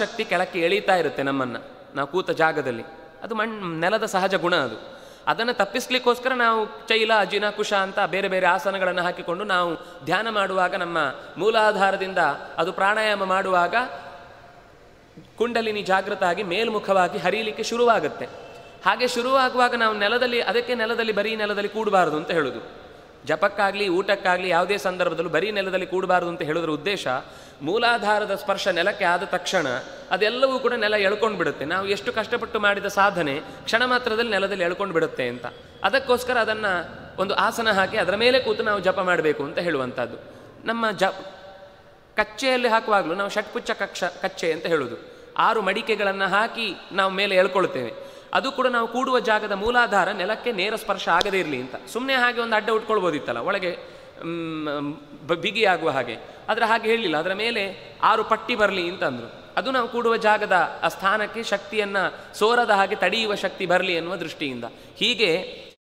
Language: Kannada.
ಶಕ್ತಿ ಕೆಳಕ್ಕೆ ಎಳೀತಾ ಇರುತ್ತೆ ನಮ್ಮನ್ನು ನಾವು ಕೂತ ಜಾಗದಲ್ಲಿ ಅದು ಮಣ್ ನೆಲದ ಸಹಜ ಗುಣ ಅದು ಅದನ್ನು ತಪ್ಪಿಸ್ಲಿಕ್ಕೋಸ್ಕರ ನಾವು ಚೈಲ ಅಜಿನ ಕುಶ ಅಂತ ಬೇರೆ ಬೇರೆ ಆಸನಗಳನ್ನು ಹಾಕಿಕೊಂಡು ನಾವು ಧ್ಯಾನ ಮಾಡುವಾಗ ನಮ್ಮ ಮೂಲಾಧಾರದಿಂದ ಅದು ಪ್ರಾಣಾಯಾಮ ಮಾಡುವಾಗ ಕುಂಡಲಿನಿ ಆಗಿ ಮೇಲ್ಮುಖವಾಗಿ ಹರಿಯಲಿಕ್ಕೆ ಶುರುವಾಗುತ್ತೆ ಹಾಗೆ ಶುರುವಾಗುವಾಗ ನಾವು ನೆಲದಲ್ಲಿ ಅದಕ್ಕೆ ನೆಲದಲ್ಲಿ ಬರೀ ನೆಲದಲ್ಲಿ ಕೂಡಬಾರದು ಅಂತ ಹೇಳುದು ಜಪಕ್ಕಾಗಲಿ ಊಟಕ್ಕಾಗಲಿ ಯಾವುದೇ ಸಂದರ್ಭದಲ್ಲೂ ಬರೀ ನೆಲದಲ್ಲಿ ಕೂಡಬಾರದು ಅಂತ ಹೇಳೋದ್ರ ಉದ್ದೇಶ ಮೂಲಾಧಾರದ ಸ್ಪರ್ಶ ನೆಲಕ್ಕೆ ಆದ ತಕ್ಷಣ ಅದೆಲ್ಲವೂ ಕೂಡ ನೆಲ ಎಳ್ಕೊಂಡು ಬಿಡುತ್ತೆ ನಾವು ಎಷ್ಟು ಕಷ್ಟಪಟ್ಟು ಮಾಡಿದ ಸಾಧನೆ ಕ್ಷಣ ಮಾತ್ರದಲ್ಲಿ ನೆಲದಲ್ಲಿ ಎಳ್ಕೊಂಡು ಬಿಡುತ್ತೆ ಅಂತ ಅದಕ್ಕೋಸ್ಕರ ಅದನ್ನು ಒಂದು ಆಸನ ಹಾಕಿ ಅದರ ಮೇಲೆ ಕೂತು ನಾವು ಜಪ ಮಾಡಬೇಕು ಅಂತ ಹೇಳುವಂಥದ್ದು ನಮ್ಮ ಜ ಕಚ್ಚೆಯಲ್ಲಿ ಹಾಕುವಾಗಲೂ ನಾವು ಷಟ್ಪುಚ್ಚ ಕಕ್ಷ ಕಚ್ಚೆ ಅಂತ ಹೇಳೋದು ಆರು ಮಡಿಕೆಗಳನ್ನು ಹಾಕಿ ನಾವು ಮೇಲೆ ಎಳ್ಕೊಳ್ತೇವೆ ಅದು ಕೂಡ ನಾವು ಕೂಡುವ ಜಾಗದ ಮೂಲಾಧಾರ ನೆಲಕ್ಕೆ ನೇರ ಸ್ಪರ್ಶ ಆಗದೇ ಇರಲಿ ಅಂತ ಸುಮ್ಮನೆ ಹಾಗೆ ಒಂದು ಅಡ್ಡ ಉಟ್ಕೊಳ್ಬೋದಿತ್ತಲ್ಲ ಒಳಗೆ ಬಿಗಿಯಾಗುವ ಹಾಗೆ ಆದರೆ ಹಾಗೆ ಹೇಳಲಿಲ್ಲ ಅದರ ಮೇಲೆ ಆರು ಪಟ್ಟಿ ಬರಲಿ ಅಂದರು ಅದು ನಾವು ಕೂಡುವ ಜಾಗದ ಆ ಸ್ಥಾನಕ್ಕೆ ಶಕ್ತಿಯನ್ನು ಸೋರದ ಹಾಗೆ ತಡೆಯುವ ಶಕ್ತಿ ಬರಲಿ ಎನ್ನುವ ದೃಷ್ಟಿಯಿಂದ ಹೀಗೆ